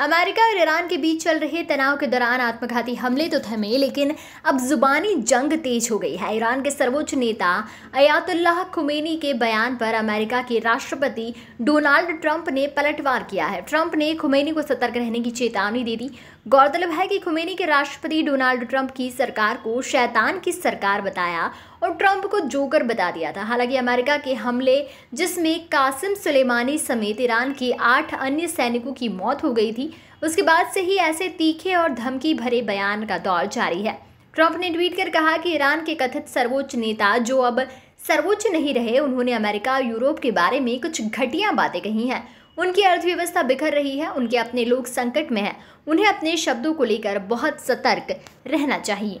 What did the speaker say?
America और Iran के बीच चल रहे तनाव के दौरान आत्मघाती हमले तो थमे लेकिन अब जुबानी जंग तेज हो गई है ईरान के सर्वोच्च नेता अयातुल्लाह खुमेनी के बयान पर अमेरिका के राष्ट्रपति डोनाल्ड ट्रंप ने पलटवार किया है ट्रंप ने खुमेनी को सतर्क रहने की चेतावनी दे दी गौरतलब है कि खुमेनी के राष्ट्रपति डोनाल्ड ट्रंप की सरकार को शैतान की सरकार बताया और ट्रंप को जोकर बता दिया था हालांकि अमेरिका के हमले जिसमें कासिम सुलेमानी समेत ईरान के आठ अन्य सैनिकों की मौत हो गई थी उसके बाद से ही ऐसे तीखे और धमकी भरे बयान का दौर जारी है ट्रंप ने ट्वीट कर कहा कि ईरान के कथित सर्वोच्च नेता जो अब सर्वोच्च नहीं रहे उन्होंने अमेरिका और यूरोप के बारे में कुछ घटिया बातें कही हैं उनकी अर्थव्यवस्था बिखर रही है उनके अपने लोग संकट में हैं उन्हें अपने शब्दों को लेकर बहुत सतर्क रहना चाहिए